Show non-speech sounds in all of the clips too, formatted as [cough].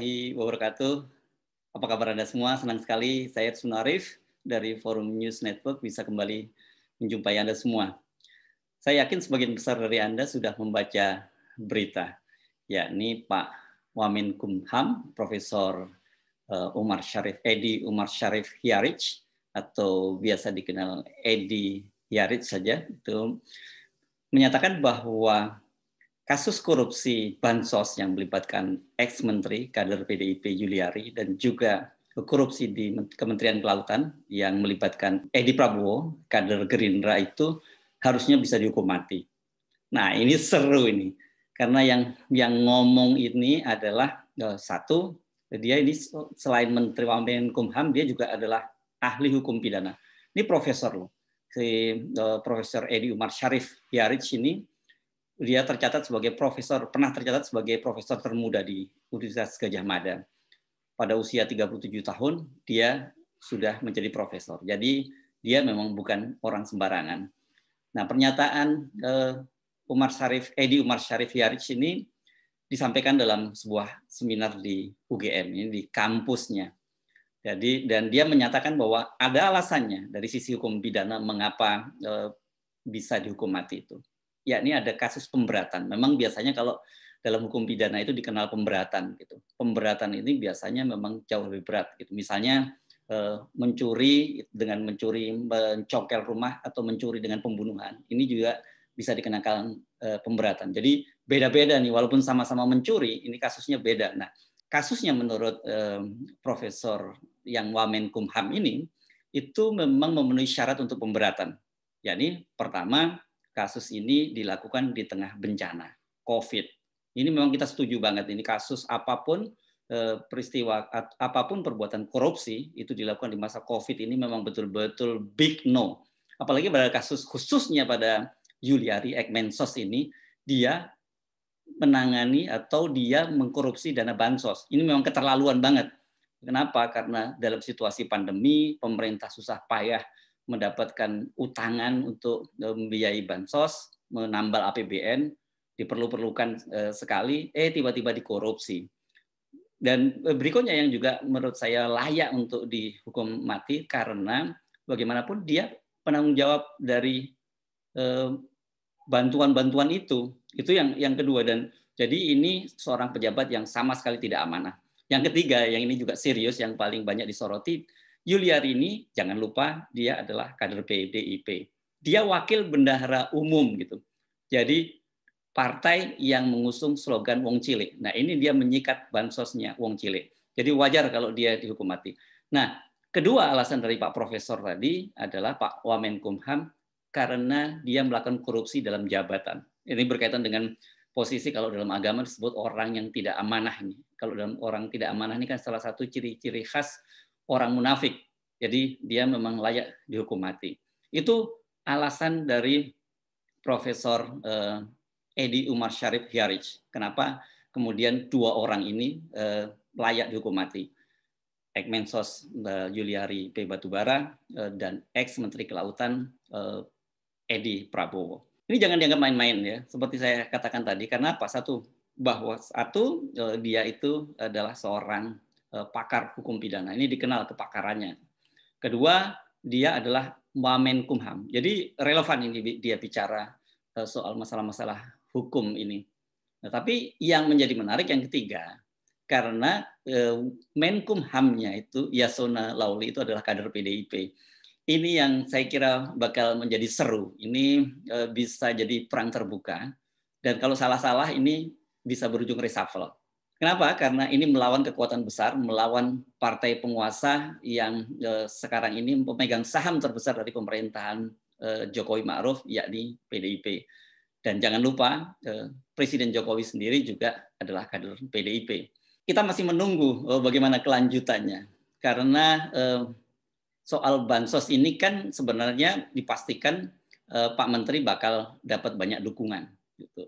warahmatullahi wabarakatuh. Apa kabar Anda semua? Senang sekali saya Sunarif dari Forum News Network bisa kembali menjumpai Anda semua. Saya yakin sebagian besar dari Anda sudah membaca berita, yakni Pak Wamin Kumham, Profesor eh, Umar Syarif Edi Umar Syarif Yarich atau biasa dikenal Edi Yarich saja itu menyatakan bahwa kasus korupsi bansos yang melibatkan ex menteri kader PDIP Yuliari dan juga korupsi di Kementerian Kelautan yang melibatkan Edi Prabowo kader Gerindra itu harusnya bisa dihukum mati. Nah, ini seru ini. Karena yang yang ngomong ini adalah eh, satu dia ini selain menteri Wamen Kumham dia juga adalah ahli hukum pidana. Ini profesor loh. Si uh, Profesor Edi Umar Syarif Yarich ini dia tercatat sebagai profesor pernah tercatat sebagai profesor termuda di Universitas Gajah Mada. Pada usia 37 tahun dia sudah menjadi profesor. Jadi dia memang bukan orang sembarangan. Nah, pernyataan uh, Umar Syarif Edi Umar Syarif Yarich ini disampaikan dalam sebuah seminar di UGM ini di kampusnya. Jadi dan dia menyatakan bahwa ada alasannya dari sisi hukum pidana mengapa uh, bisa dihukum mati itu yakni ada kasus pemberatan. Memang biasanya kalau dalam hukum pidana itu dikenal pemberatan gitu. Pemberatan ini biasanya memang jauh lebih berat gitu. Misalnya eh, mencuri dengan mencuri mencokel rumah atau mencuri dengan pembunuhan ini juga bisa dikenakan eh, pemberatan. Jadi beda-beda nih walaupun sama-sama mencuri ini kasusnya beda. Nah, kasusnya menurut eh, profesor yang Wamenkumham ini itu memang memenuhi syarat untuk pemberatan. yakni pertama kasus ini dilakukan di tengah bencana COVID. Ini memang kita setuju banget ini kasus apapun eh, peristiwa apapun perbuatan korupsi itu dilakukan di masa COVID ini memang betul-betul big no. Apalagi pada kasus khususnya pada Yuliari Ekmensos ini dia menangani atau dia mengkorupsi dana bansos. Ini memang keterlaluan banget. Kenapa? Karena dalam situasi pandemi pemerintah susah payah mendapatkan utangan untuk eh, membiayai bansos, menambal APBN, diperlu-perlukan eh, sekali, eh tiba-tiba dikorupsi. Dan eh, berikutnya yang juga menurut saya layak untuk dihukum mati karena bagaimanapun dia penanggung jawab dari bantuan-bantuan itu. Itu yang yang kedua dan jadi ini seorang pejabat yang sama sekali tidak amanah. Yang ketiga, yang ini juga serius, yang paling banyak disoroti Yuliarini, jangan lupa dia adalah kader PDIP. Dia wakil bendahara umum gitu. Jadi partai yang mengusung slogan wong cilik. Nah, ini dia menyikat bansosnya wong cilik. Jadi wajar kalau dia dihukum mati. Nah, kedua alasan dari Pak Profesor tadi adalah Pak Wamenkumham karena dia melakukan korupsi dalam jabatan. Ini berkaitan dengan posisi kalau dalam agama disebut orang yang tidak amanah ini. Kalau dalam orang tidak amanah ini kan salah satu ciri-ciri khas orang munafik. Jadi dia memang layak dihukum mati. Itu alasan dari Profesor eh, Edi Umar Syarif Hiarij. Kenapa kemudian dua orang ini eh, layak dihukum mati? Ekmensos Juliari eh, P. Batubara dan ex-Menteri Kelautan Edi Prabowo. Ini jangan dianggap main-main ya, seperti saya katakan tadi. Karena apa? Satu, bahwa satu dia itu adalah seorang Eh, pakar hukum pidana. Ini dikenal kepakarannya. Kedua, dia adalah Kumham. Jadi relevan ini dia bicara eh, soal masalah-masalah hukum ini. Nah, tapi yang menjadi menarik yang ketiga, karena eh, Menkumhamnya itu Yasona Lauli itu adalah kader PDIP. Ini yang saya kira bakal menjadi seru. Ini bisa jadi perang terbuka dan kalau salah-salah ini bisa berujung reshuffle. Kenapa? Karena ini melawan kekuatan besar, melawan partai penguasa yang eh, sekarang ini memegang saham terbesar dari pemerintahan eh, Jokowi Ma'ruf, yakni PDIP. Dan jangan lupa, eh, Presiden Jokowi sendiri juga adalah kader PDIP. Kita masih menunggu bagaimana kelanjutannya. Karena soal bansos ini kan sebenarnya dipastikan Pak Menteri bakal dapat banyak dukungan. Gitu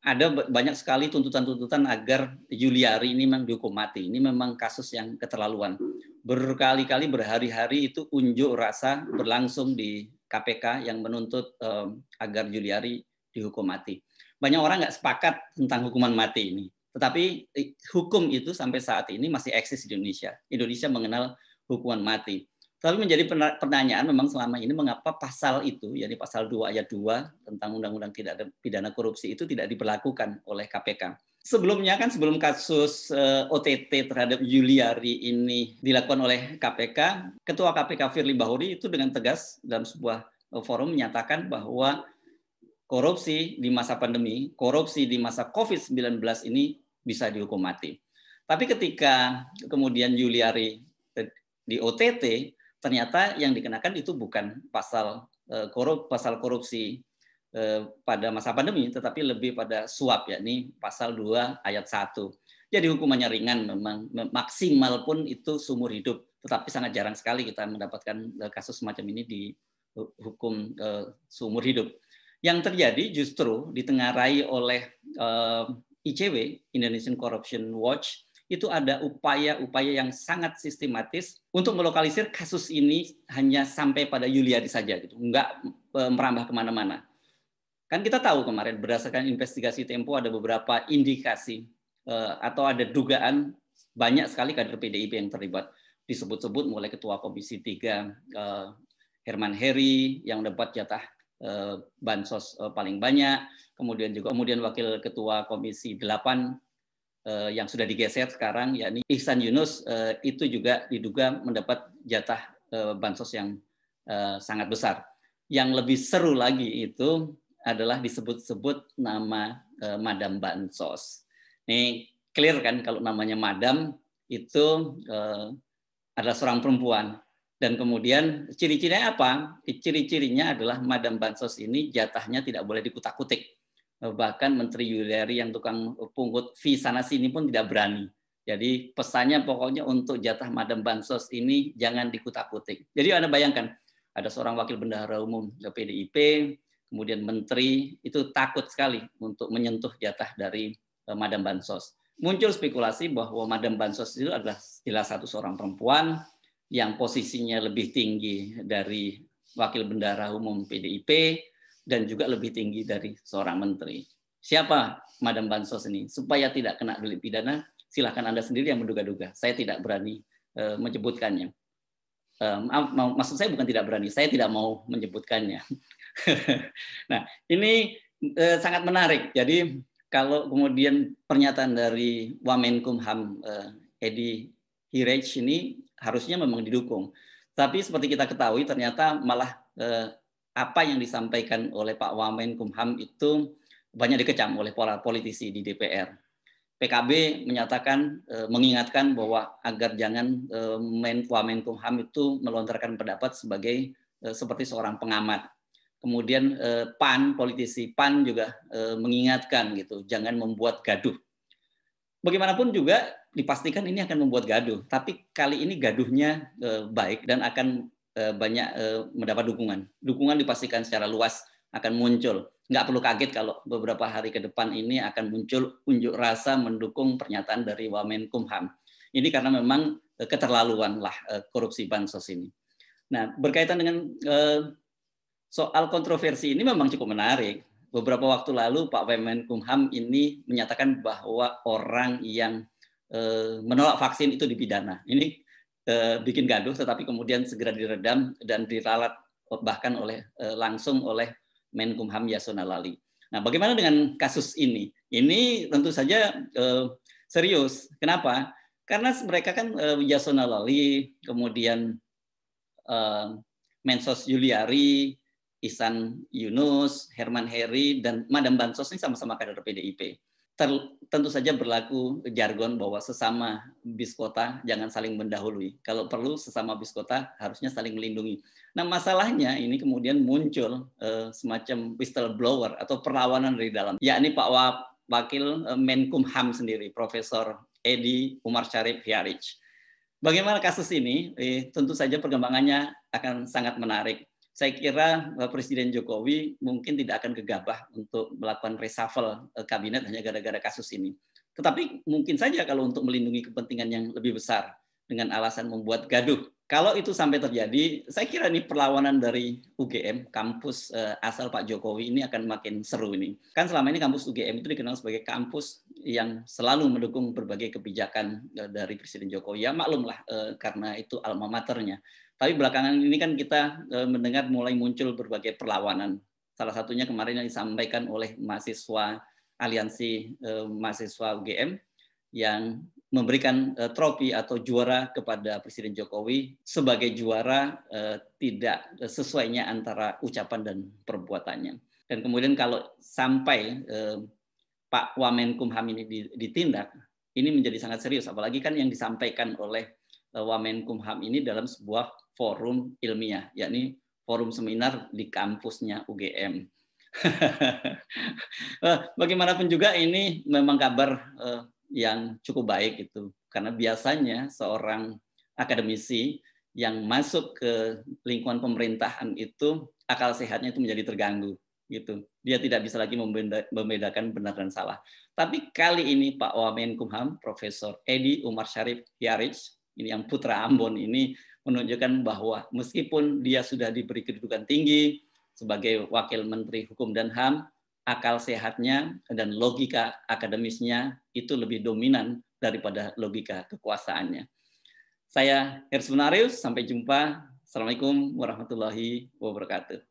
ada banyak sekali tuntutan-tuntutan agar Juliari ini memang dihukum mati. Ini memang kasus yang keterlaluan. Berkali-kali berhari-hari itu unjuk rasa berlangsung di KPK yang menuntut eh, agar Juliari dihukum mati. Banyak orang nggak sepakat tentang hukuman mati ini. Tetapi eh, hukum itu sampai saat ini masih eksis di Indonesia. Indonesia mengenal hukuman mati. Lalu menjadi pertanyaan memang selama ini mengapa pasal itu, yaitu pasal 2 ayat 2 tentang undang-undang tidak ada pidana korupsi itu tidak diberlakukan oleh KPK. Sebelumnya kan sebelum kasus eh, OTT terhadap Yuliari ini dilakukan oleh KPK, Ketua KPK Firly Bahuri itu dengan tegas dalam sebuah eh, forum menyatakan bahwa korupsi di masa pandemi, korupsi di masa COVID-19 ini bisa dihukum mati. Tapi ketika kemudian Yuliari eh, di OTT, ternyata yang dikenakan itu bukan pasal eh, korup pasal korupsi eh, pada masa pandemi tetapi lebih pada suap yakni pasal 2 ayat 1. Jadi hukumannya ringan memang maksimal pun itu seumur hidup tetapi sangat jarang sekali kita mendapatkan eh, kasus semacam ini di hukum seumur hidup. Yang terjadi justru ditengarai oleh ICW Indonesian Corruption Watch itu ada upaya-upaya yang sangat sistematis untuk melokalisir kasus ini hanya sampai pada Yuliari saja, gitu. nggak e, merambah kemana-mana. Kan kita tahu kemarin berdasarkan investigasi Tempo ada beberapa indikasi e, atau ada dugaan banyak sekali kader PDIP yang terlibat. Disebut-sebut mulai Ketua Komisi 3 e, Herman Heri yang dapat jatah bansos paling banyak, kemudian juga kemudian Wakil Ketua Komisi 8 uh, yang sudah digeser sekarang yakni Ihsan Yunus uh, itu juga diduga mendapat jatah uh, bansos yang uh, sangat besar. Yang lebih seru lagi itu adalah disebut-sebut nama uh, Madam Bansos. Ini clear kan kalau namanya Madam itu uh, adalah seorang perempuan dan kemudian ciri-cirinya apa? Ciri-cirinya adalah Madam Bansos ini jatahnya tidak boleh dikutak-kutik Eh, bahkan Menteri Yuliari yang tukang pungut fee sana sini pun tidak berani. Jadi pesannya pokoknya untuk jatah madam bansos ini jangan dikutak-kutik. Jadi Anda bayangkan ada seorang wakil bendahara umum PDIP, kemudian menteri itu takut sekali untuk menyentuh jatah dari eh, madam bansos. Muncul spekulasi bahwa madam bansos itu adalah jelas satu seorang perempuan yang posisinya lebih tinggi dari wakil bendahara umum PDIP dan juga lebih tinggi dari seorang menteri. Siapa Madam Bansos ini? Supaya tidak kena delik pidana, silahkan Anda sendiri yang menduga-duga. Saya tidak berani eh, menyebutkannya. Eh, maaf, maksud saya bukan tidak berani, saya tidak mau menyebutkannya. [laughs] nah, ini eh, sangat menarik. Jadi kalau kemudian pernyataan dari Wamenkumham uh, Edi Hirej ini harusnya memang didukung. Tapi seperti kita ketahui ternyata malah apa yang disampaikan oleh Pak Wamen Kumham itu banyak dikecam oleh para politisi di DPR. PKB menyatakan e, mengingatkan bahwa agar jangan e, Wamen Kumham itu melontarkan pendapat sebagai e, seperti seorang pengamat. Kemudian PAN politisi PAN juga mengingatkan gitu, jangan membuat gaduh. Bagaimanapun juga dipastikan ini akan membuat gaduh, tapi kali ini gaduhnya baik dan akan Eh, banyak eh, mendapat dukungan. Dukungan dipastikan secara luas akan muncul. Nggak perlu kaget kalau beberapa hari ke depan ini akan muncul unjuk rasa mendukung pernyataan dari Wamen Kumham. Ini karena memang eh, keterlaluan lah korupsi bansos ini. Nah, berkaitan dengan soal kontroversi ini memang cukup menarik. Beberapa waktu lalu Pak Wamen Kumham ini menyatakan bahwa orang yang menolak vaksin itu dipidana. Ini Eh, bikin gaduh, tetapi kemudian segera diredam dan diralat bahkan oleh eh, langsung oleh Menkumham Yasona Lali. Nah, bagaimana dengan kasus ini? Ini tentu saja eh, serius. Kenapa? Karena mereka kan Yasona Lali, kemudian Mensos Yuliari, Isan Yunus, Herman Heri, dan Madam Bansos ini sama-sama kader PDIP ter, tentu saja berlaku jargon bahwa sesama biskota jangan saling mendahului. Kalau perlu sesama biskota harusnya saling melindungi. Nah masalahnya ini kemudian muncul eh, semacam whistleblower atau perlawanan dari dalam. Yakni Pak Wakil eh, Menkumham sendiri, Profesor Edi Umar Syarif Yarich. Bagaimana kasus ini? Eh, tentu saja perkembangannya akan sangat menarik saya kira eh, Presiden Jokowi mungkin tidak akan gegabah untuk melakukan reshuffle eh, kabinet hanya gara-gara kasus ini. Tetapi mungkin saja kalau untuk melindungi kepentingan yang lebih besar dengan alasan membuat gaduh. Kalau itu sampai terjadi, saya kira ini perlawanan dari UGM, kampus eh, asal Pak Jokowi ini akan makin seru ini. Kan selama ini kampus UGM itu dikenal sebagai kampus yang selalu mendukung berbagai kebijakan dari Presiden Jokowi. Ya maklumlah karena itu alma maternya. Tapi belakangan ini kan kita e, mendengar mulai muncul berbagai perlawanan. Salah satunya kemarin yang disampaikan oleh mahasiswa aliansi e, mahasiswa UGM yang memberikan e, trofi atau juara kepada Presiden Jokowi sebagai juara eh, tidak sesuainya antara ucapan dan perbuatannya. Dan kemudian kalau sampai Pak Wamenkumham ini ditindak, ini menjadi sangat serius. Apalagi kan yang disampaikan oleh Wamenkumham ini dalam sebuah forum ilmiah, yakni forum seminar di kampusnya UGM. [laughs] Eh, bagaimanapun juga ini memang kabar eh, yang cukup baik itu karena biasanya seorang akademisi yang masuk ke lingkungan pemerintahan itu akal sehatnya itu menjadi terganggu gitu. Dia tidak bisa lagi membedakan benar dan salah. Tapi kali ini Pak Wamen Kumham Profesor Edi Umar Syarif Yarich, ini yang putra Ambon ini menunjukkan bahwa meskipun dia sudah diberi kedudukan tinggi sebagai wakil menteri hukum dan HAM, akal sehatnya dan logika akademisnya itu lebih dominan daripada logika kekuasaannya. Saya Hersunarius, sampai jumpa. Assalamualaikum warahmatullahi wabarakatuh.